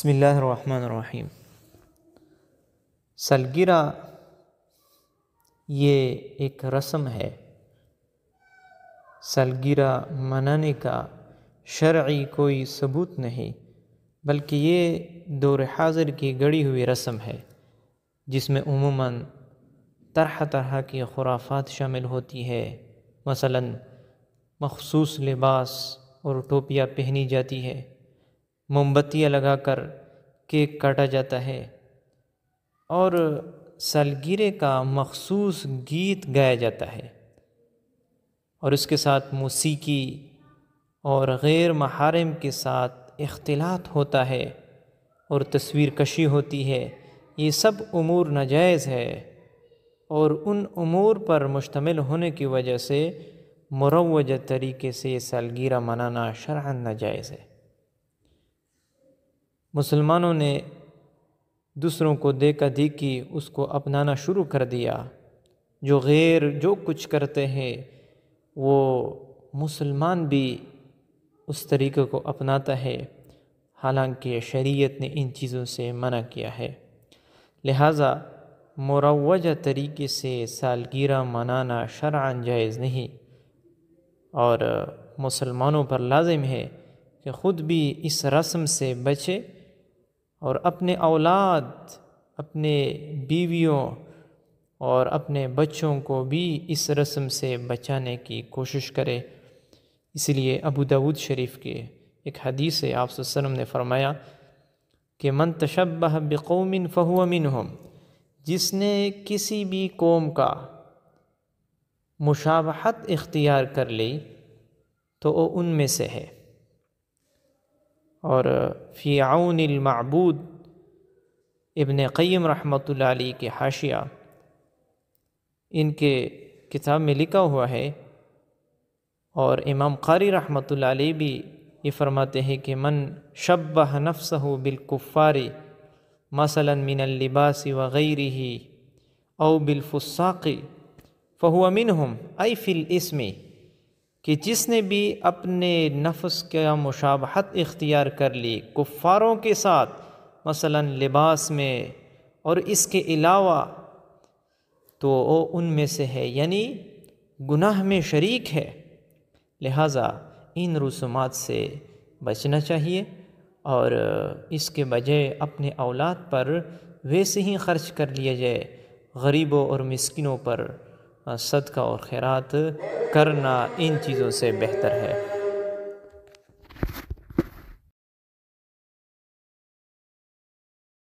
بسم اللہ الرحمن الرحیم سلگرہ یہ ایک رسم ہے سلگرہ منانے کا شرعی کوئی ثبوت نہیں بلکہ یہ دور حاضر کی گڑی ہوئی رسم ہے جس میں عموماً طرح طرح کی خرافات شامل ہوتی ہے مثلاً مخصوص لباس اور ٹوپیاں پہنی جاتی ہے موم بتیاں لگا کر کیک کاٹا جاتا ہے اور سالگیرے کا مخصوص گیت گایا جاتا ہے اور اس کے ساتھ موسیقی اور غیر محارم کے ساتھ اختلاط ہوتا ہے اور تصویر کشی ہوتی ہے یہ سب امور ناجائز ہے اور ان امور پر مشتمل ہونے کی وجہ سے مروجہ طریقے سے سالگرہ منانا شرح ناجائز ہے مسلمانوں نے دوسروں کو دیکھا دیکھی اس کو اپنانا شروع کر دیا جو غیر جو کچھ کرتے ہیں وہ مسلمان بھی اس طریقے کو اپناتا ہے حالانکہ شریعت نے ان چیزوں سے منع کیا ہے لہٰذا مروجہ طریقے سے سالگرہ منانا شرعاً جائز نہیں اور مسلمانوں پر لازم ہے کہ خود بھی اس رسم سے بچے اور اپنے اولاد اپنے بیویوں اور اپنے بچوں کو بھی اس رسم سے بچانے کی کوشش کرے اس لیے ابو داود شریف کے ایک حدیث سے آپ صلی اللہ علیہ وسلم نے فرمایا کہ من تشبہ بقوم فہو منہم جس نے کسی بھی قوم کا مشابہت اختیار کر لی تو وہ ان میں سے ہے اور المعبود ابن قیم رحمۃ اللہ علیہ کے حاشیہ ان کے کتاب میں لکھا ہوا ہے اور امام قاری رحمۃ اللہ علیہ بھی یہ فرماتے ہیں کہ من شب نفس ہو بالکفاری قفاری من اللباس وغیرہ او بالفساقی فہو امن ہم فی فل اس میں کہ جس نے بھی اپنے نفس کا مشابہت اختیار کر لی کفاروں کے ساتھ مثلا لباس میں اور اس کے علاوہ تو وہ ان میں سے ہے یعنی گناہ میں شریک ہے لہٰذا ان رسومات سے بچنا چاہیے اور اس کے بجائے اپنے اولاد پر ویسے ہی خرچ کر لیا جائے غریبوں اور مسکنوں پر صدقہ اور خیرات کرنا ان چیزوں سے بہتر ہے